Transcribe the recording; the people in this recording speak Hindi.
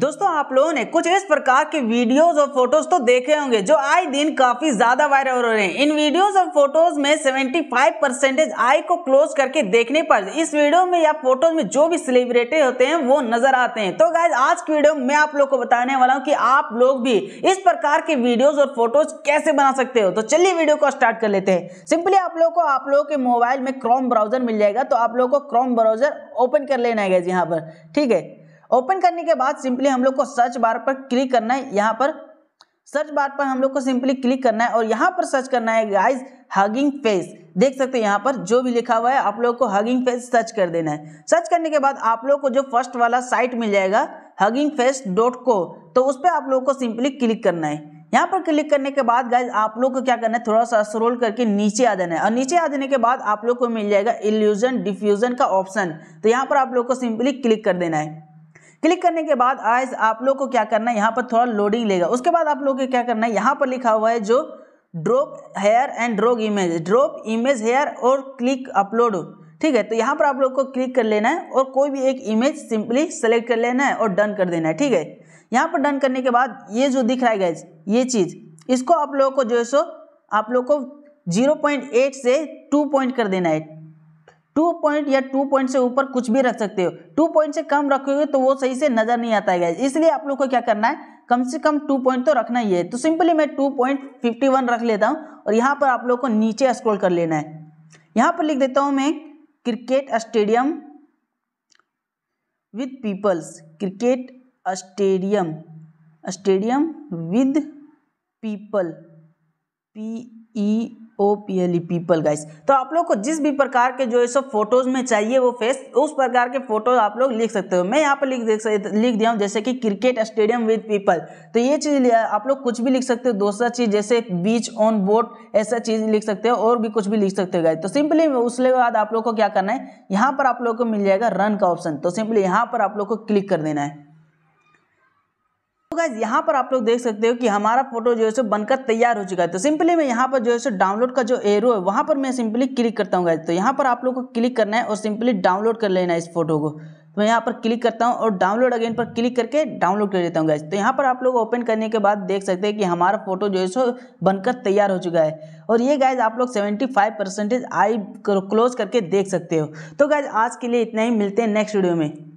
दोस्तों आप लोगों ने कुछ इस प्रकार के वीडियोस और फोटोज तो देखे होंगे जो आए दिन काफी ज्यादा वायरल हो रहे हैं इन वीडियोस और फोटोज में 75 परसेंटेज आई को क्लोज करके देखने पर इस वीडियो में या फोटोज में जो भी सेलिब्रिटी होते हैं वो नजर आते हैं तो गाय आज की वीडियो में आप लोग को बताने वाला हूँ की आप लोग भी इस प्रकार के वीडियोज और फोटोज कैसे बना सकते हो तो चलिए वीडियो को स्टार्ट कर लेते हैं सिंपली आप लोग को आप लोगों के मोबाइल में क्रोम ब्राउजर मिल जाएगा तो आप लोग को क्रोम ब्राउजर ओपन कर लेना है गाइज यहाँ पर ठीक है ओपन करने के बाद सिंपली हम लोग को सर्च बार पर क्लिक करना है यहाँ पर सर्च बार पर हम लोग को सिंपली क्लिक करना है और यहाँ पर सर्च करना है गाइज हगिंग फेस देख सकते हैं यहाँ पर जो भी लिखा हुआ है आप लोग को हगिंग फेस सर्च कर देना है सर्च करने के बाद आप लोग को जो फर्स्ट वाला साइट मिल जाएगा हगिंग फेस डॉट को तो उस पर आप लोग को सिंपली क्लिक करना है यहाँ पर क्लिक करने के बाद गाइज आप लोग को क्या करना है थोड़ा सा स्क्रोल करके नीचे आ देना है और नीचे आ देने के बाद आप लोग को मिल जाएगा इल्यूजन डिफ्यूजन का ऑप्शन तो यहाँ पर आप लोग को सिंपली क्लिक कर देना है क्लिक करने के बाद आज आप लोग को क्या करना है यहाँ पर थोड़ा लोडिंग लेगा उसके बाद आप लोग को क्या करना है यहाँ पर लिखा हुआ है जो drop here and drop image drop image here और क्लिक अपलोड ठीक है तो यहाँ पर आप लोग को क्लिक कर लेना है और कोई भी एक इमेज सिंपली सेलेक्ट कर लेना है और डन कर देना है ठीक है यहाँ पर डन करने के बाद ये जो दिख रहा है गैज ये चीज़ इसको आप लोगों को जो है सो आप लोग को 0.8 से 2 पॉइंट कर देना है टू पॉइंट या टू पॉइंट से ऊपर कुछ भी रख सकते हो टू पॉइंट से कम रखोगे तो वो सही से नजर नहीं आता है इसलिए आप लोग को क्या करना है कम से कम टू पॉइंट तो रखना ही है तो सिंपली मैं टू पॉइंट फिफ्टी वन रख लेता हूँ और यहाँ पर आप लोग को नीचे स्क्रॉल कर लेना है यहाँ पर लिख देता हूँ मैं cricket stadium with peoples cricket stadium stadium with people P E O P L E people guys तो आप लोग को जिस भी प्रकार के जो है सब फोटोज में चाहिए वो फेस उस प्रकार के फोटो आप लोग लिख सकते हो मैं यहाँ पर लिख देख लिख दिया हूँ जैसे कि क्रिकेट स्टेडियम विद पीपल तो ये चीज़ लिया आप लोग कुछ भी लिख सकते हो दूसरा चीज़ जैसे बीच ऑन बोट ऐसा चीज़ लिख सकते हो और भी कुछ भी लिख सकते हो गाइस तो सिंपली उसके बाद आप लोग को क्या करना है यहाँ पर आप लोग को मिल जाएगा रन का ऑप्शन तो सिंपली यहाँ पर आप लोग को क्लिक कर देना है तो गाइज यहाँ पर आप लोग देख सकते हो कि हमारा फोटो जो है सो बनकर तैयार हो चुका है तो सिंपली मैं यहाँ पर जो है सो डाउनलोड का जो एरो है वहाँ पर मैं सिंपली क्लिक करता हूँ तो गाइज तो, तो यहाँ पर आप लोग को क्लिक करना है और सिंपली डाउनलोड कर लेना है इस फोटो को तो मैं यहाँ पर क्लिक करता हूँ और डाउनलोड अगेन पर क्लिक करके डाउनलोड कर देता हूँ गैस तो यहाँ पर आप लोग ओपन करने के बाद देख सकते हैं कि हमारा फोटो जो है सो बनकर तैयार हो चुका है और ये गाइज आप लोग फाइव परसेंटेज आई क्लोज करके देख सकते हो तो गैज आज के लिए इतना ही मिलते हैं नेक्स्ट वीडियो में